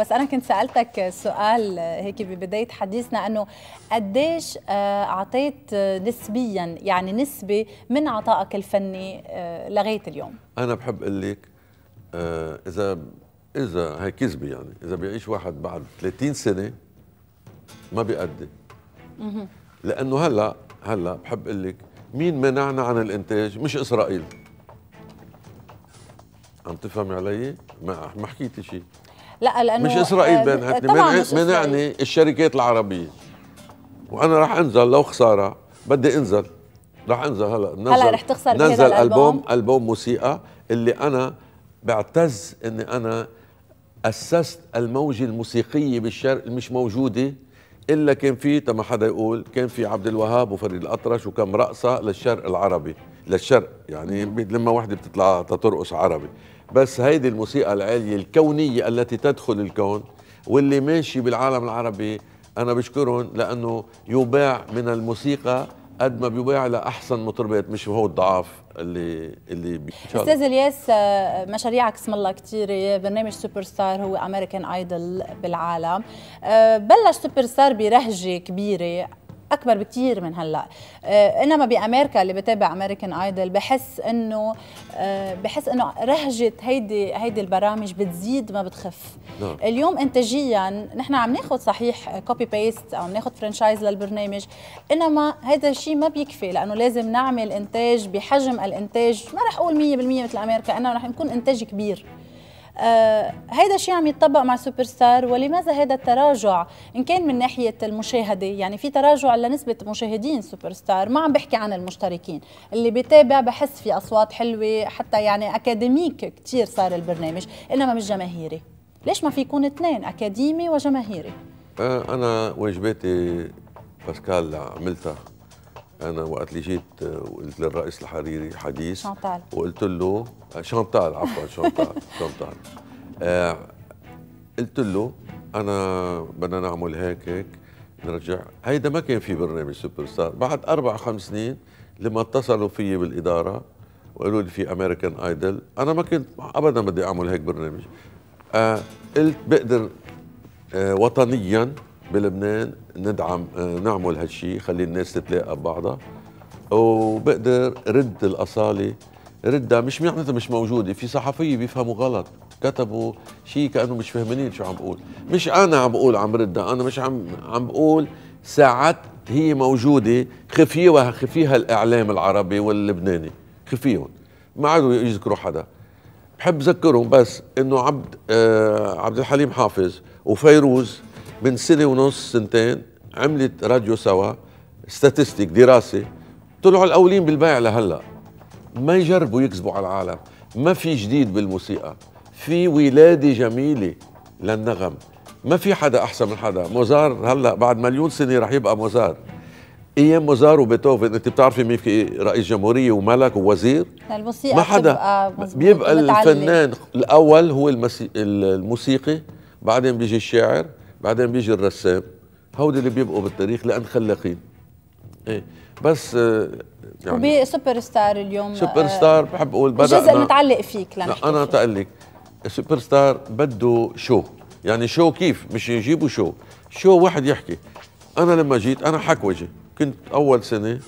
بس انا كنت سالتك سؤال هيك ببدايه حديثنا انه قديش آه، اعطيت نسبيا يعني نسبه من عطائك الفني آه، لغايه اليوم انا بحب اقول لك آه، اذا اذا هي كذبه يعني اذا بيعيش واحد بعد 30 سنه ما بيأدي لانه هلا هلا بحب اقول لك مين منعنا عن الانتاج مش اسرائيل عم تفهم علي ما ما حكيتي شيء لا لانه مش اسرائيل آه، بينهتني طبعا منعني الشركات العربيه وانا راح انزل لو خساره بدي انزل راح انزل هلا نزل هلا رح تخسر ننزل البوم البوم موسيقى اللي انا بعتز اني انا اسست الموجه الموسيقيه بالشرق مش موجوده الا كان في تما حدا يقول كان في عبد الوهاب وفريد الاطرش وكم رقصه للشرق العربي للشرق يعني لما وحده بتطلع ترقص عربي بس هيدي الموسيقى العالية الكونية التي تدخل الكون واللي ماشي بالعالم العربي أنا بشكرهم لأنه يباع من الموسيقى قد ما بيباع لاحسن مطربات مش هو الضعاف اللي اللي استاذ الياس آه، مشاريعك اسم الله كثيره برنامج سوبر ستار هو امريكان ايدل بالعالم آه، بلش سوبر ستار برهجه كبيره اكبر بكثير من هلا آه، انما بامريكا اللي بتابع امريكان ايدل بحس انه آه، بحس انه رهجه هيدي هيدي البرامج بتزيد ما بتخف نعم. اليوم انتاجيا نحن عم ناخذ صحيح كوبي بيست او ناخذ فرانشايز للبرنامج انما هذا الشيء ما بيكفي لانه لازم نعمل انتاج بحجم الانتاج ما رح اقول 100% مثل امريكا انما رح نكون انتاج كبير آه، هيدا الشيء عم يتطبق مع سوبر ستار ولماذا هذا التراجع ان كان من ناحيه المشاهده يعني في تراجع لنسبه مشاهدين سوبر ستار ما عم بحكي عن المشتركين اللي بيتابع بحس في اصوات حلوه حتى يعني اكاديميك كثير صار البرنامج انما مش جماهيري ليش ما في يكون اثنين اكاديمي وجماهيري آه، انا واجباتي باسكال عملتها انا وقت اللي جيت آه، وقلت للرئيس الحريري حديث شانتال وقلت له شانتال عفوا شانتال شانتال آه قلت له انا بدنا نعمل هيك هيك نرجع هيدا ما كان في برنامج سوبر ستار بعد اربع خمس سنين لما اتصلوا في بالاداره وقالوا لي في امريكان ايدل انا ما كنت ابدا بدي اعمل هيك برنامج آه قلت بقدر آه وطنيا بلبنان ندعم آه، نعمل هالشيء خلي الناس تتلاقى ببعضها وبقدر رد الاصاله ردها مش معناتها مش موجوده في صحفيه بيفهموا غلط كتبوا شيء كانه مش فهمانين شو عم بقول مش انا عم بقول عم ردها انا مش عم عم بقول ساعات هي موجوده خفيوها خفيها الاعلام العربي واللبناني خفيهم ما عادوا يذكروا حدا بحب ذكرهم بس انه عبد آه عبد الحليم حافظ وفيروز من سنه ونص سنتين عملت راديو سوا ستاتستيك دراسه طلعوا الاولين بالبيع لهلا ما يجربوا يكذبوا على العالم ما في جديد بالموسيقى في ولاده جميله للنغم ما في حدا احسن من حدا موزار هلا بعد مليون سنه رح يبقى موزار ايام موزار وبيتهوفن انت بتعرفي مين في رئيس جمهوريه وملك ووزير الموسيقى ما حدا بيبقى الفنان الاول هو الموسيقي بعدين بيجي الشاعر بعدين بيجي الرسام هودي اللي بيبقوا بالتاريخ لان خلاقين ايه بس آه، يعني سوبر ستار اليوم سوبر آه، ستار بحب اقول بدا جزء متعلق فيك لا انا تقلك السوبر ستار بده شو يعني شو كيف مش يجيبوا شو شو واحد يحكي انا لما جيت انا حكوجي كنت اول سنه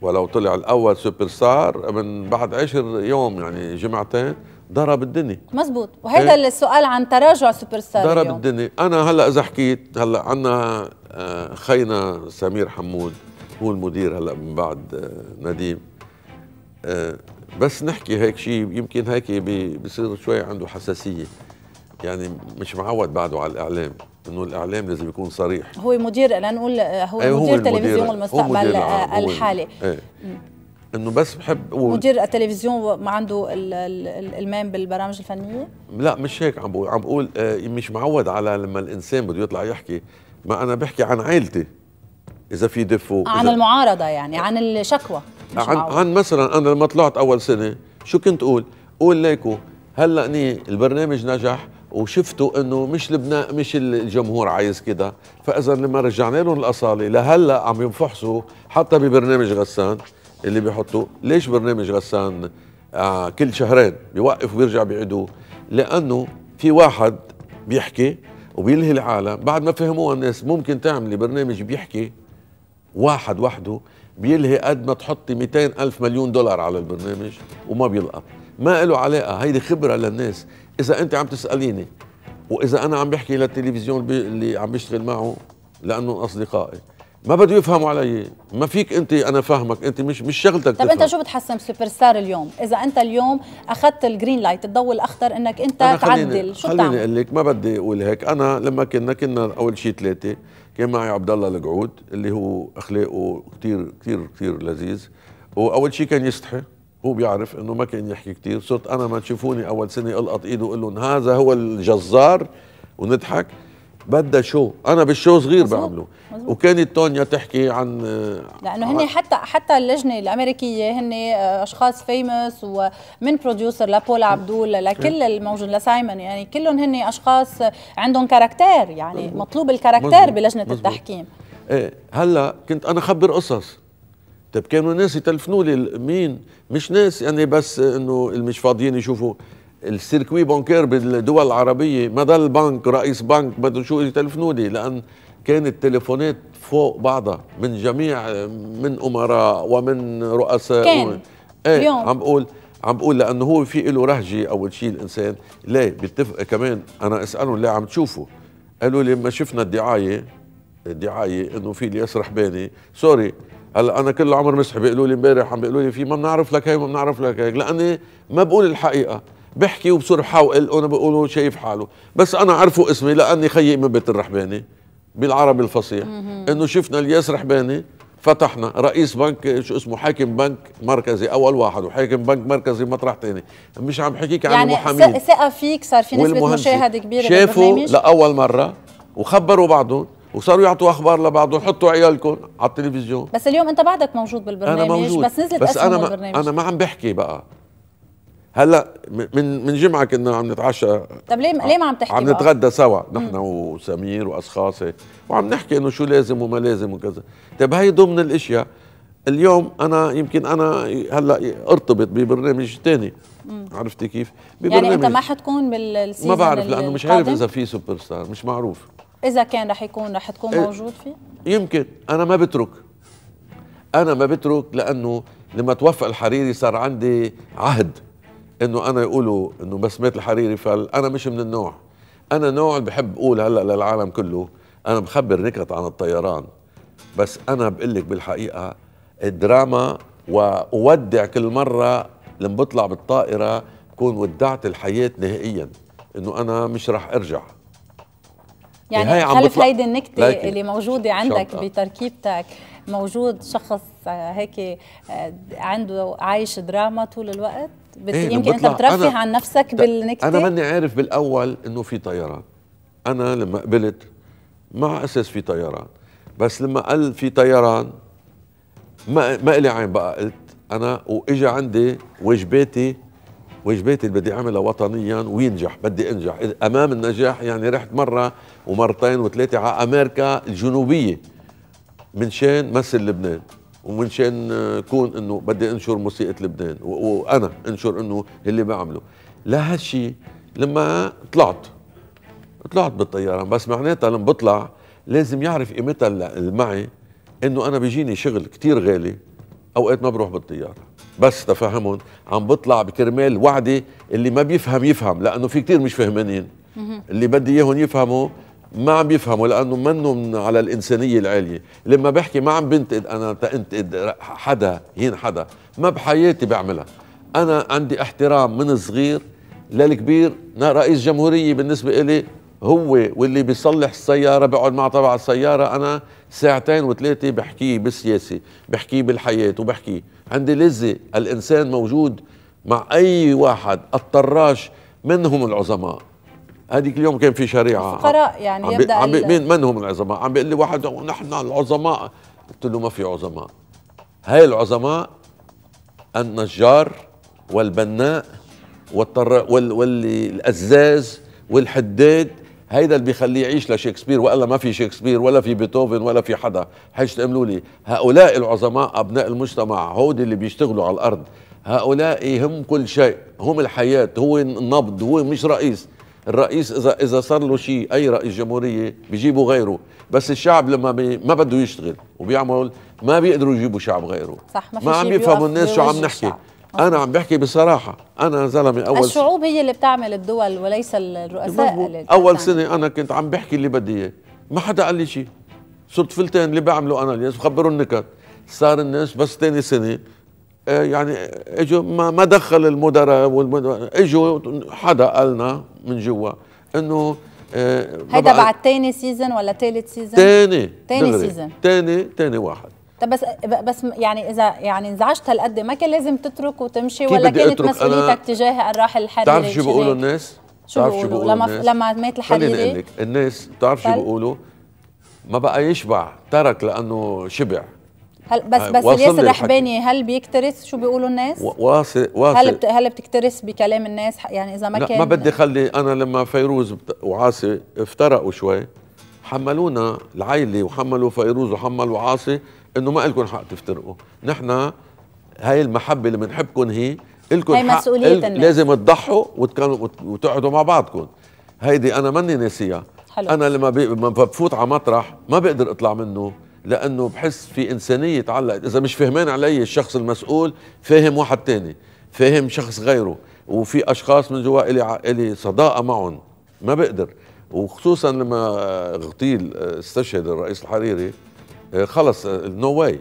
ولو طلع الاول سوبر ستار من بعد عشر يوم يعني جمعتين ضرب الدنيا مزبوط وهذا إيه؟ السؤال عن تراجع سوبر ستار ضرب الدنيا انا هلا اذا حكيت هلا عنا آه، خينا سمير حمود هو المدير هلا من بعد آه، نديم آه، بس نحكي هيك شيء يمكن هيك بصير شوي عنده حساسيه يعني مش معود بعده على الاعلام انه الاعلام لازم يكون صريح هو مدير لنقول هو, أيه مدير هو مدير تلفزيون المستقبل الحالي أيه. انه بس بحب و... مدير التلفزيون ما عنده الالمام بالبرامج الفنيه لا مش هيك عم بقول عم بقول آه، مش معود على لما الانسان بده يطلع يحكي ما انا بحكي عن عائلتي اذا في دفو عن المعارضه يعني عن الشكوى عن معود. عن مثلا انا لما طلعت اول سنه شو كنت اقول قول ليكو هلا ني البرنامج نجح وشفتوا انه مش لبنان مش الجمهور عايز كده فاذا لما رجعنا لهم الاصاله لهلا عم ينفحصوا حتى ببرنامج غسان اللي بيحطوه ليش برنامج غسان آه كل شهرين بيوقف وبيرجع بيعيدوه لانه في واحد بيحكي وبيلهي العالم بعد ما فهموها الناس ممكن تعملي برنامج بيحكي واحد وحده بيلهي قد ما تحطي 200 ألف مليون دولار على البرنامج وما بيلقط ما له علاقة هيدي خبرة للناس إذا أنت عم تسأليني وإذا أنا عم بحكي للتلفزيون اللي عم بشتغل معه لأنه أصدقائي ما بده يفهموا علي ما فيك انت انا فاهمك انت مش مش شغلتك طب انت شو بتحسن سوبر ستار اليوم اذا انت اليوم اخذت الجرين لايت الضوء الاخضر انك انت أنا تعدل خليني شو خليني بتعمل خليني لك ما بدي اقول هيك انا لما كنا كنا اول شيء ثلاثه كان معي عبد الله القعود اللي هو اخلاقه كثير كثير كثير لذيذ واول شيء كان يستحي هو بيعرف انه ما كان يحكي كثير صرت انا ما تشوفوني اول سنه القط ايده واقول لهم هذا هو الجزار ونضحك بدها شو انا بالشو صغير بعمله وكانت تونيا تحكي عن لانه آه، هن حتى حتى اللجنه الامريكيه هن آه، اشخاص فيمس ومن بروديوسر لبول عبدول لكل الموجود لسايمون يعني كلهم هن اشخاص عندهم كاركتير يعني مزبوط. مطلوب الكاركتير بلجنه مزبوط. التحكيم ايه هلا كنت انا خبر قصص طيب كانوا الناس يتلفنوا لي مين مش ناس يعني بس انه اللي مش فاضيين يشوفوا السيركوي بونكير بالدول العربيه ما ضل بنك رئيس بنك بده شو يتلفنوني لان كانت تليفونات فوق بعضها من جميع من امراء ومن رؤساء كان ومن ايه اليوم. عم بقول عم بقول لانه هو في له رهجه اول شيء الانسان ليه بيتفق كمان انا اسالهم ليه عم تشوفوا قالوا لي لما شفنا الدعايه الدعايه انه في الياس باني سوري هلا انا كل عمر مسحي بيقولوا لي امبارح عم بيقولوا لي في ما بنعرف لك هيك ما بنعرف لك هيك لاني ما بقول الحقيقه بحكي وبصير بحاول وانا بقول شايف حاله بس انا عرفوا اسمي لاني خيي من بيت الرحباني بالعربي الفصيح انه شفنا الياس رحباني فتحنا رئيس بنك شو اسمه حاكم بنك مركزي اول واحد وحاكم بنك مركزي مطرح ثاني مش عم بحكيك عن يعني المحامين يعني ثقه فيك صار في نسبه مشاهده كبيره شافوا لاول مره وخبروا بعضهم وصاروا يعطوا اخبار لبعضهم حطوا عيالكم على التلفزيون بس اليوم انت بعدك موجود بالبرنامج أنا موجود. بس نزلت بس أنا ما البرنامج. انا ما عم بحكي بقى هلا من من جمعه كنا عم نتعشى طب ليه ليه ما عم تحكي عم نتغدى سوا نحن وسمير واشخاصه وعم نحكي انه شو لازم وما لازم وكذا طيب هي ضمن الاشياء اليوم انا يمكن انا هلا ارتبط ببرنامج ثاني عرفتي كيف ببرنامج يعني انت ما حتكون بالسيزون ما بعرف لانه مش عارف اذا في سوبر ستار مش معروف اذا كان رح يكون رح تكون إيه، موجود فيه يمكن انا ما بترك انا ما بترك لانه لما توفق الحريري صار عندي عهد انه انا يقولوا انه بس مات الحريري فل انا مش من النوع انا نوع اللي بحب اقول هلا للعالم كله انا بخبر نكت عن الطيران بس انا بقول لك بالحقيقه الدراما واودع كل مره لما بطلع بالطائره بكون ودعت الحياه نهائيا انه انا مش رح ارجع يعني هي خلف هيدي النكته اللي موجوده عندك شرطة. بتركيبتك موجود شخص آه، هيك آه، عنده عايش دراما طول الوقت بس إيه يمكن انت بترفه عن نفسك بالنكته انا ماني عارف بالاول انه في طيران انا لما قبلت ما اساس في طيران بس لما قال في طيران ما ما لي عين بقى قلت انا واجى عندي واجباتي واجباتي اللي بدي اعملها وطنيا وينجح بدي انجح امام النجاح يعني رحت مره ومرتين وثلاثه على امريكا الجنوبيه من شان مثل لبنان ومن شان كون انه بدي انشر موسيقى لبنان وانا انشر انه اللي بعمله لهالشيء لما طلعت طلعت بالطياره بس معناتها لما بطلع لازم يعرف قيمتها اللي معي انه انا بيجيني شغل كتير غالي اوقات ما بروح بالطياره بس تفهمهم عم بطلع بكرمال وعدي اللي ما بيفهم يفهم لانه في كتير مش فهمانين اللي بدي اياهم يفهموا ما عم بيفهموا لانه منه من على الانسانيه العاليه لما بحكي ما عم بنتقد انا تنتقد حدا هين حدا ما بحياتي بعملها انا عندي احترام من الصغير للكبير رئيس جمهوريه بالنسبه إلي هو واللي بيصلح السيارة بقعد مع تبع السيارة أنا ساعتين وثلاثة بحكيه بالسياسة بحكيه بالحياة وبحكيه عندي لذة الإنسان موجود مع أي واحد الطراش منهم العظماء هذيك اليوم كان في شريعه فقراء يعني عم يبدا عم بي... مين من هم العظماء؟ عم بيقول لي واحد نحن العظماء قلت له ما في عظماء هاي العظماء النجار والبناء والطر وال... والازاز والحداد هيدا اللي بيخليه يعيش لشكسبير والا ما في شكسبير ولا في بيتهوفن ولا في حدا حيش تعملوا لي هؤلاء العظماء ابناء المجتمع هودي اللي بيشتغلوا على الارض هؤلاء هم كل شيء هم الحياه هو النبض هو مش رئيس الرئيس اذا اذا صار له شيء اي رئيس جمهوريه بيجيبوا غيره بس الشعب لما بي ما بده يشتغل وبيعمل ما بيقدروا يجيبوا شعب غيره صح ما, في ما عم يفهموا الناس شو عم نحكي انا عم بحكي بصراحه انا زلمه اول الشعوب هي اللي بتعمل الدول وليس الرؤساء اللي اول سنه انا كنت عم بحكي اللي بدي اياه ما حدا قال لي شيء صرت فلتان اللي بعمله انا الناس بخبروا النكت صار الناس بس ثاني سنه آه، يعني اجوا ما, ما دخل المدراء والمدراء اجوا حدا قالنا من جوا انه آه، هيدا بعد تاني سيزون ولا تالت سيزون؟ تاني تاني سيزون تاني تاني واحد طب بس بس يعني اذا يعني انزعجت هالقد ما كان لازم تترك وتمشي ولا كانت مسؤوليتك تجاه الراحل الحريري بتعرف شو بيقولوا الناس؟ شو بتعرف شو بيقولوا لما لما مات الحريري خليني اقول لك الناس بتعرف شو طيب. بيقولوا ما بقى يشبع ترك لانه شبع هل بس آه، بس الياس الرحباني هل بيكترث شو بيقولوا الناس؟ واصل واصل هل بت هل بتكترث بكلام الناس يعني اذا ما لا كان ما بدي خلي انا لما فيروز وعاصي افترقوا شوي حملونا العيله وحملوا فيروز وحملوا عاصي انه ما لكم حق تفترقوا، نحن هاي المحبه اللي بنحبكم هي الكم هي حق مسؤوليه الناس لازم تضحوا وتقعدوا مع بعضكم هيدي انا ماني ناسيها حلو. انا لما بفوت على مطرح ما بقدر اطلع منه لانه بحس في انسانيه تعلقت اذا مش فهمان علي الشخص المسؤول فهم واحد تاني فهم شخص غيره وفي اشخاص من جوا الي الي صداقه معهم ما بقدر وخصوصا لما آه، غطيل آه، استشهد الرئيس الحريري آه، خلص نو no واي